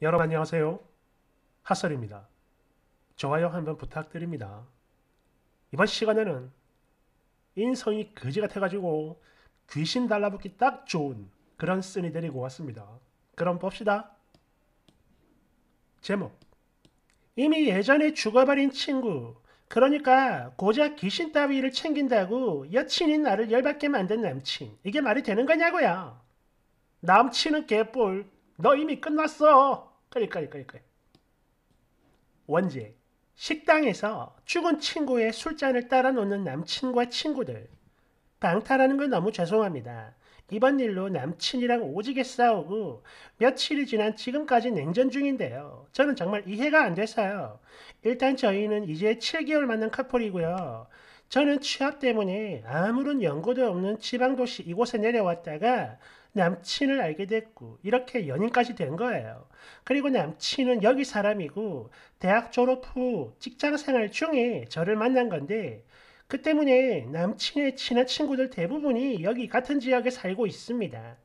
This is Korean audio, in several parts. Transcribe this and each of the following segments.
여러분 안녕하세요. 핫설입니다. 좋아요 한번 부탁드립니다. 이번 시간에는 인성이 거지 같아가지고 귀신 달라붙기 딱 좋은 그런 쓴이 데리고 왔습니다. 그럼 봅시다. 제목 이미 예전에 죽어버린 친구 그러니까 고작 귀신 따위를 챙긴다고 여친인 나를 열받게 만든 남친 이게 말이 되는 거냐고요. 남친은 개뿔 너 이미 끝났어. 그러니까, 그러 원제 식당에서 죽은 친구의 술잔을 따라 놓는 남친과 친구들. 방탈하는 건 너무 죄송합니다. 이번 일로 남친이랑 오지게 싸우고 며칠이 지난 지금까지 냉전 중인데요. 저는 정말 이해가 안 돼서요. 일단 저희는 이제 7개월 만난 커플이고요. 저는 취업 때문에 아무런 연고도 없는 지방도시 이곳에 내려왔다가 남친을 알게 됐고 이렇게 연인까지 된 거예요. 그리고 남친은 여기 사람이고 대학 졸업 후 직장 생활 중에 저를 만난 건데 그 때문에 남친의 친한 친구들 대부분이 여기 같은 지역에 살고 있습니다.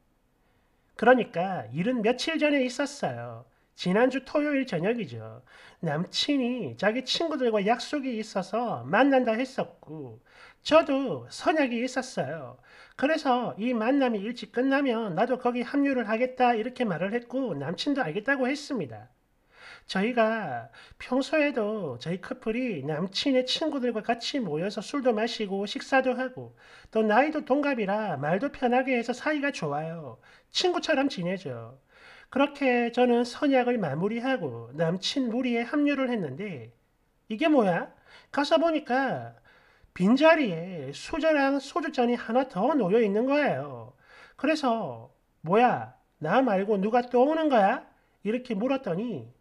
그러니까 일은 며칠 전에 있었어요. 지난주 토요일 저녁이죠. 남친이 자기 친구들과 약속이 있어서 만난다 했었고, 저도 선약이 있었어요. 그래서 이 만남이 일찍 끝나면 나도 거기 합류를 하겠다 이렇게 말을 했고, 남친도 알겠다고 했습니다. 저희가 평소에도 저희 커플이 남친의 친구들과 같이 모여서 술도 마시고 식사도 하고 또 나이도 동갑이라 말도 편하게 해서 사이가 좋아요. 친구처럼 지내죠. 그렇게 저는 선약을 마무리하고 남친 무리에 합류를 했는데 이게 뭐야? 가서 보니까 빈자리에 수저랑 소주잔이 하나 더 놓여 있는 거예요. 그래서 뭐야? 나 말고 누가 또 오는 거야? 이렇게 물었더니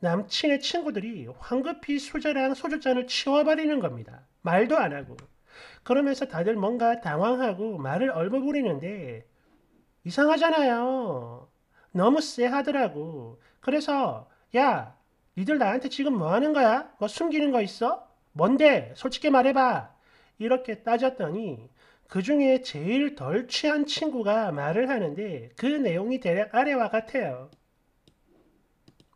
남친의 친구들이 황급히 수저랑 소주잔을 치워버리는 겁니다. 말도 안 하고. 그러면서 다들 뭔가 당황하고 말을 얼버무리는데 이상하잖아요. 너무 쎄하더라고. 그래서 야 니들 나한테 지금 뭐 하는 거야? 뭐 숨기는 거 있어? 뭔데? 솔직히 말해봐. 이렇게 따졌더니 그 중에 제일 덜 취한 친구가 말을 하는데 그 내용이 대략 아래와 같아요.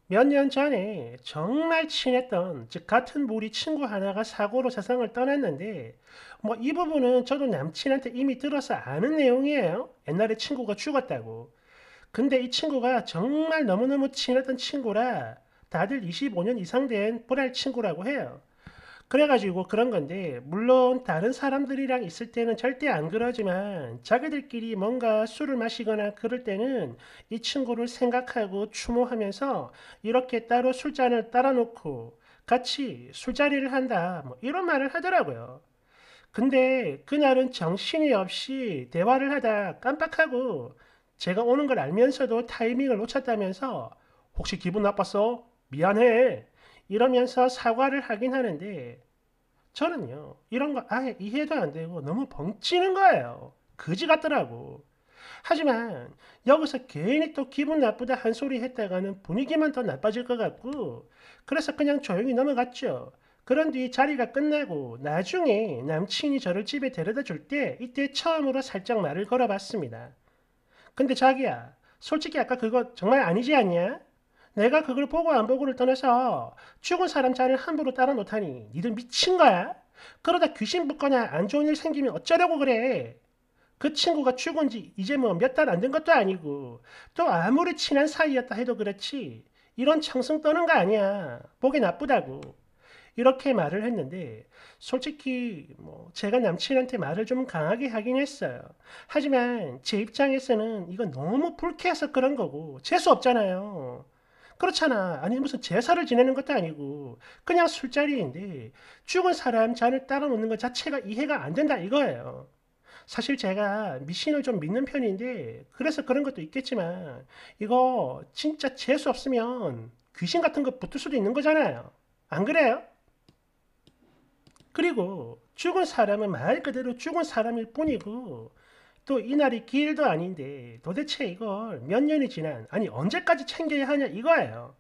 몇 년 전에 정말 친했던 즉 같은 무리 친구 하나가 사고로 세상을 떠났는데 뭐 이 부분은 저도 남친한테 이미 들어서 아는 내용이에요. 옛날에 친구가 죽었다고. 근데 이 친구가 정말 너무너무 친했던 친구라 다들 25년 이상 된뿌랄 친구라고 해요. 그래가지고 그런 건데 물론 다른 사람들이랑 있을 때는 절대 안 그러지만 자기들끼리 뭔가 술을 마시거나 그럴 때는 이 친구를 생각하고 추모하면서 이렇게 따로 술잔을 따라놓고 같이 술자리를 한다 뭐 이런 말을 하더라고요. 근데 그날은 정신이 없이 대화를 하다 깜빡하고 제가 오는 걸 알면서도 타이밍을 놓쳤다면서 혹시 기분 나빴어? 미안해. 이러면서 사과를 하긴 하는데 저는요. 이런 거 아예 이해도 안 되고 너무 벙찌는 거예요. 거지 같더라고. 하지만 여기서 괜히 또 기분 나쁘다 한 소리 했다가는 분위기만 더 나빠질 것 같고 그래서 그냥 조용히 넘어갔죠. 그런 뒤 자리가 끝나고 나중에 남친이 저를 집에 데려다 줄 때 이때 처음으로 살짝 말을 걸어봤습니다. 근데 자기야, 솔직히 아까 그거 정말 아니지 않냐? 내가 그걸 보고 안 보고를 떠나서 죽은 사람 잔을 함부로 따라 놓다니 니들 미친 거야? 그러다 귀신 붙거나 안 좋은 일 생기면 어쩌려고 그래? 그 친구가 죽은 지 이제 뭐 몇 달 안 된 것도 아니고 또 아무리 친한 사이였다 해도 그렇지 이런 청승 떠는 거 아니야. 보기 나쁘다고. 이렇게 말을 했는데 솔직히 뭐 제가 남친한테 말을 좀 강하게 하긴 했어요. 하지만 제 입장에서는 이건 너무 불쾌해서 그런 거고 재수 없잖아요. 그렇잖아. 아니 무슨 제사를 지내는 것도 아니고 그냥 술자리인데 죽은 사람 잔을 따라 놓는 것 자체가 이해가 안 된다 이거예요. 사실 제가 미신을 좀 믿는 편인데 그래서 그런 것도 있겠지만 이거 진짜 재수 없으면 귀신 같은 거 붙을 수도 있는 거잖아요. 안 그래요? 그리고 죽은 사람은 말 그대로 죽은 사람일 뿐이고 또 이날이 길도 아닌데 도대체 이걸 몇 년이 지난 아니 언제까지 챙겨야 하냐 이거예요.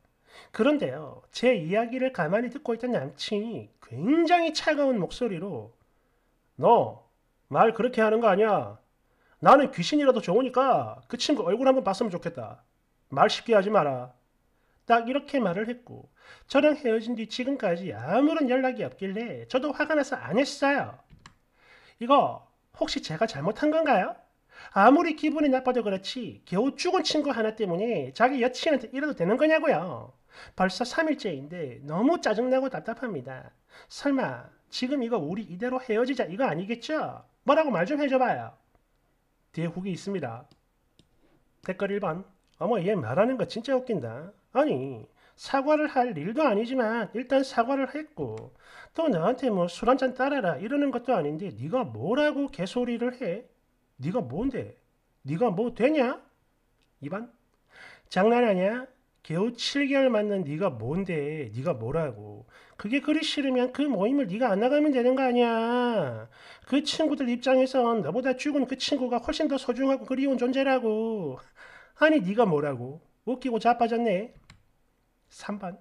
그런데요 제 이야기를 가만히 듣고 있던 남친이 굉장히 차가운 목소리로 너 말 그렇게 하는 거 아니야. 나는 귀신이라도 좋으니까 그 친구 얼굴 한번 봤으면 좋겠다. 말 쉽게 하지 마라. 딱 이렇게 말을 했고 저랑 헤어진 뒤 지금까지 아무런 연락이 없길래 저도 화가 나서 안 했어요. 이거 혹시 제가 잘못한 건가요? 아무리 기분이 나빠도 그렇지 겨우 죽은 친구 하나 때문에 자기 여친한테 이래도 되는 거냐고요. 벌써 3일째인데 너무 짜증나고 답답합니다. 설마 지금 이거 우리 이대로 헤어지자 이거 아니겠죠? 뭐라고 말 좀 해줘봐요. 뒤에 후기 있습니다. 댓글 1번 어머 얘 말하는 거 진짜 웃긴다. 아니 사과를 할 일도 아니지만 일단 사과를 했고 또 나한테 뭐 술 한잔 따라라 이러는 것도 아닌데 네가 뭐라고 개소리를 해? 네가 뭔데? 네가 뭐 되냐? 이반? 장난하냐? 겨우 7개월 맞는 네가 뭔데? 네가 뭐라고? 그게 그리 싫으면 그 모임을 네가 안 나가면 되는 거 아니야. 그 친구들 입장에선 너보다 죽은 그 친구가 훨씬 더 소중하고 그리운 존재라고. 아니 네가 뭐라고? 웃기고 자빠졌네. 3반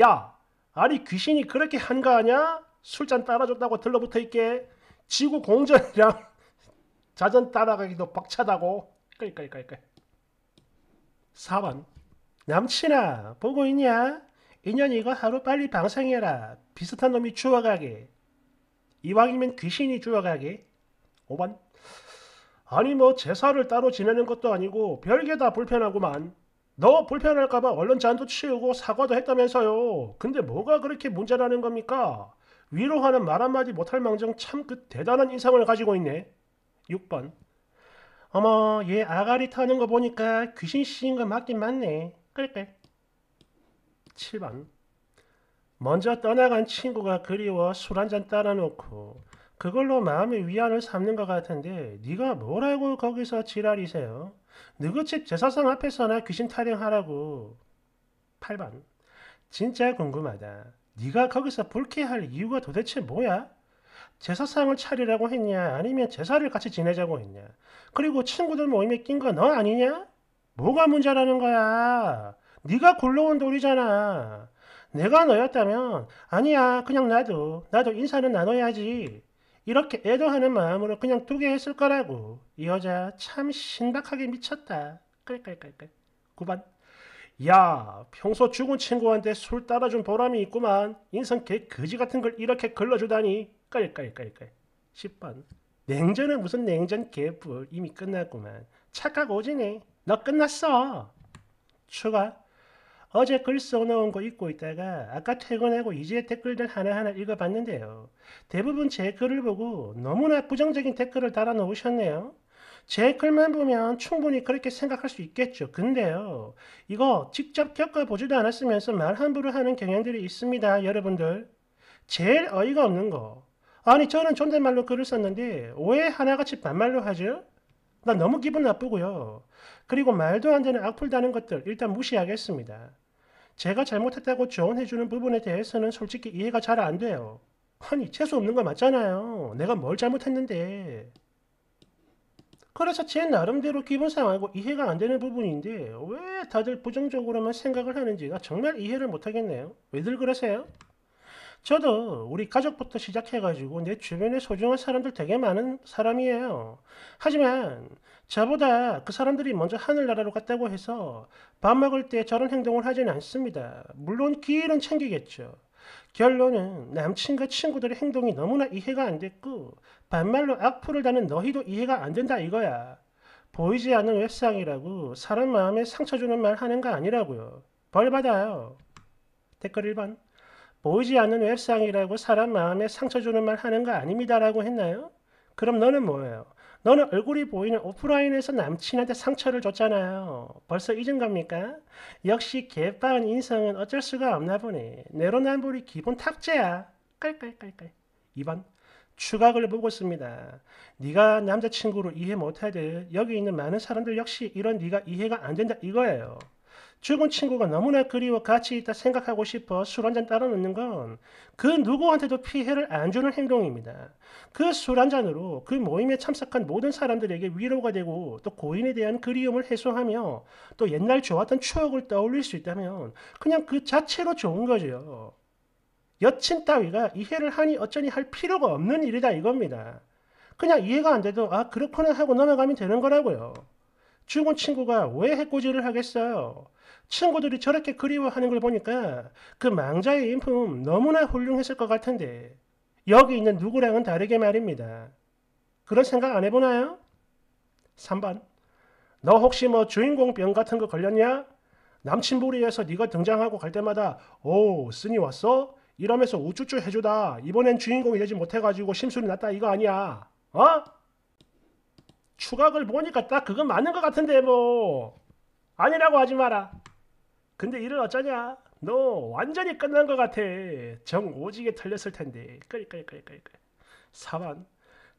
야 아니 귀신이 그렇게 한가하냐? 술잔 따라줬다고 들러붙어 있게 지구 공전이랑 자전 따라가기도 벅차다고 끌끌끌끌 4번 남친아 보고 있냐? 인연 이거 하루 빨리 방생해라 비슷한 놈이 주워가게 이왕이면 귀신이 주워가게 5번 아니 뭐 제사를 따로 지내는 것도 아니고 별게 다 불편하구만 너 불편할까봐 얼른 잔도 치우고 사과도 했다면서요. 근데 뭐가 그렇게 문제라는 겁니까? 위로하는 말 한마디 못할 망정 참 그 대단한 인상을 가지고 있네. 6번 어머 얘 아가리 타는 거 보니까 귀신 씨인 거 맞긴 맞네. 끌끌 7번 먼저 떠나간 친구가 그리워 술 한잔 따라놓고 그걸로 마음의 위안을 삼는 것 같은데 네가 뭐라고 거기서 지랄이세요? 누구집 제사상 앞에서나 귀신 타령하라고. 8번 진짜 궁금하다. 네가 거기서 불쾌할 이유가 도대체 뭐야? 제사상을 차리라고 했냐? 아니면 제사를 같이 지내자고 했냐? 그리고 친구들 모임에 낀 거 너 아니냐? 뭐가 문제라는 거야? 네가 굴러온 돌이잖아. 내가 너였다면 아니야 그냥 나도 나도 인사는 나눠야지 이렇게 애도하는 마음으로 그냥 두게 했을 거라고. 이 여자 참 신박하게 미쳤다. 끌끌끌끌. 9번. 야, 평소 죽은 친구한테 술 따라준 보람이 있구만. 인생 개 거지 같은 걸 이렇게 걸러주다니. 끌끌끌끌. 10번. 냉전은 무슨 냉전 개뿔. 이미 끝났구만. 착각 오지네. 너 끝났어. 추가. 어제 글 써놓은 거 읽고 있다가 아까 퇴근하고 이제 댓글들 하나하나 읽어봤는데요. 대부분 제 글을 보고 너무나 부정적인 댓글을 달아놓으셨네요. 제 글만 보면 충분히 그렇게 생각할 수 있겠죠. 근데요, 이거 직접 겪어보지도 않았으면서 말 함부로 하는 경향들이 있습니다. 여러분들. 제일 어이가 없는 거. 아니, 저는 존댓말로 글을 썼는데 왜 하나같이 반말로 하죠? 나 너무 기분 나쁘고요. 그리고 말도 안 되는 악플 다는 것들 일단 무시하겠습니다. 제가 잘못했다고 조언해주는 부분에 대해서는 솔직히 이해가 잘 안 돼요. 아니 재수 없는 거 맞잖아요. 내가 뭘 잘못했는데. 그래서 제 나름대로 기분 상하고 이해가 안 되는 부분인데 왜 다들 부정적으로만 생각을 하는지가 정말 이해를 못하겠네요. 왜들 그러세요? 저도 우리 가족부터 시작해가지고 내 주변에 소중한 사람들 되게 많은 사람이에요. 하지만 저보다 그 사람들이 먼저 하늘나라로 갔다고 해서 밥 먹을 때 저런 행동을 하지는 않습니다. 물론 기회는 챙기겠죠. 결론은 남친과 친구들의 행동이 너무나 이해가 안 됐고 반말로 악플을 다는 너희도 이해가 안 된다 이거야. 보이지 않는 웹상이라고 사람 마음에 상처 주는 말 하는 거 아니라고요. 벌 받아요. 댓글 1번. 보이지 않는 웹상이라고 사람 마음에 상처 주는 말 하는 거 아닙니다라고 했나요? 그럼 너는 뭐예요? 너는 얼굴이 보이는 오프라인에서 남친한테 상처를 줬잖아요. 벌써 잊은 겁니까? 역시 개빠은 인성은 어쩔 수가 없나 보네. 내로남불이 기본 탑재야. 깔깔깔깔. 2번. 추각을 보고 있습니다. 네가 남자친구로 이해 못하듯 여기 있는 많은 사람들 역시 이런 네가 이해가 안 된다 이거예요. 죽은 친구가 너무나 그리워 같이 있다 생각하고 싶어 술 한 잔 따라 놓는 건 그 누구한테도 피해를 안 주는 행동입니다. 그 술 한 잔으로 그 모임에 참석한 모든 사람들에게 위로가 되고 또 고인에 대한 그리움을 해소하며 또 옛날 좋았던 추억을 떠올릴 수 있다면 그냥 그 자체로 좋은 거죠. 여친 따위가 이해를 하니 어쩌니 할 필요가 없는 일이다 이겁니다. 그냥 이해가 안 돼도 아 그렇구나 하고 넘어가면 되는 거라고요. 죽은 친구가 왜 해코지를 하겠어요? 친구들이 저렇게 그리워하는 걸 보니까 그 망자의 인품 너무나 훌륭했을 것 같은데 여기 있는 누구랑은 다르게 말입니다. 그런 생각 안 해보나요? 3번 너 혹시 뭐 주인공 병 같은 거 걸렸냐? 남친부리에서 네가 등장하고 갈 때마다 오 쓰니 왔어? 이러면서 우쭈쭈 해주다 이번엔 주인공이 되지 못해가지고 심술이 났다 이거 아니야 어? 추각을 보니까 딱 그건 맞는 것 같은데 뭐 아니라고 하지 마라 근데 일을 어쩌냐? 너 완전히 끝난 것 같아. 정 오지게 털렸을 텐데. 끌끌끌끌끌. 4번.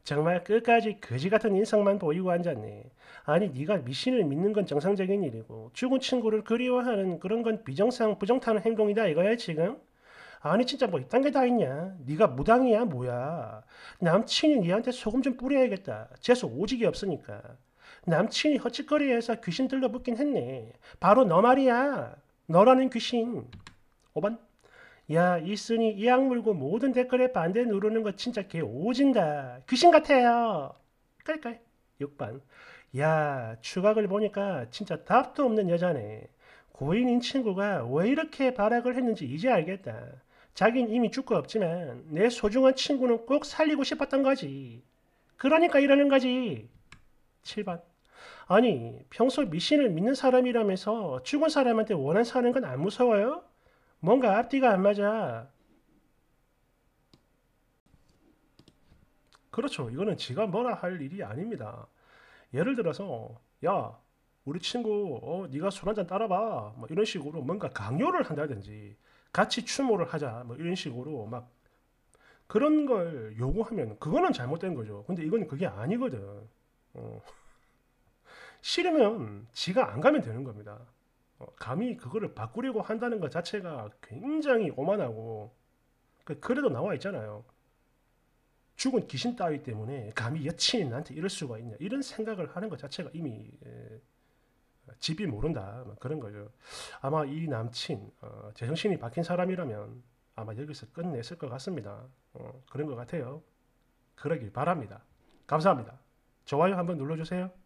정말 끝까지 거지 같은 인상만 보이고 앉았네. 아니 네가 미신을 믿는 건 정상적인 일이고 죽은 친구를 그리워하는 그런 건 비정상 부정타는 행동이다 이거야 지금? 아니 진짜 뭐 이딴 게 다 있냐? 네가 무당이야 뭐야? 남친이 네한테 소금 좀 뿌려야겠다. 재수 오직이 없으니까. 남친이 허칫거리에서 귀신 들러붙긴 했네. 바로 너 말이야. 너라는 귀신 5번 야 이순이 이 악물고 모든 댓글에 반대 누르는 거 진짜 개 오진다 귀신 같아요 깔깔 6번 야 추각을 보니까 진짜 답도 없는 여자네 고인인 친구가 왜 이렇게 발악을 했는지 이제 알겠다 자긴 이미 죽고 없지만 내 소중한 친구는 꼭 살리고 싶었던 거지 그러니까 이러는 거지 7번 아니 평소 미신을 믿는 사람이라면서 죽은 사람한테 원한 사는 건 안 무서워요? 뭔가 앞뒤가 안 맞아. 그렇죠. 이거는 지가 뭐라 할 일이 아닙니다. 예를 들어서 야 우리 친구 어, 네가 술 한잔 따라봐 뭐 이런 식으로 뭔가 강요를 한다든지 같이 추모를 하자 뭐 이런 식으로 막 그런 걸 요구하면 그거는 잘못된 거죠. 근데 이건 그게 아니거든. 어. 싫으면 지가 안 가면 되는 겁니다. 어, 감히 그거를 바꾸려고 한다는 것 자체가 굉장히 오만하고 그, 그래도 나와 있잖아요. 죽은 귀신 따위 때문에 감히 여친이 나한테 이럴 수가 있냐 이런 생각을 하는 것 자체가 이미 예, 집이 모른다 뭐 그런 거죠. 아마 이 남친 어, 제정신이 바뀐 사람이라면 아마 여기서 끝냈을 것 같습니다. 어, 그런 것 같아요. 그러길 바랍니다. 감사합니다. 좋아요 한번 눌러주세요.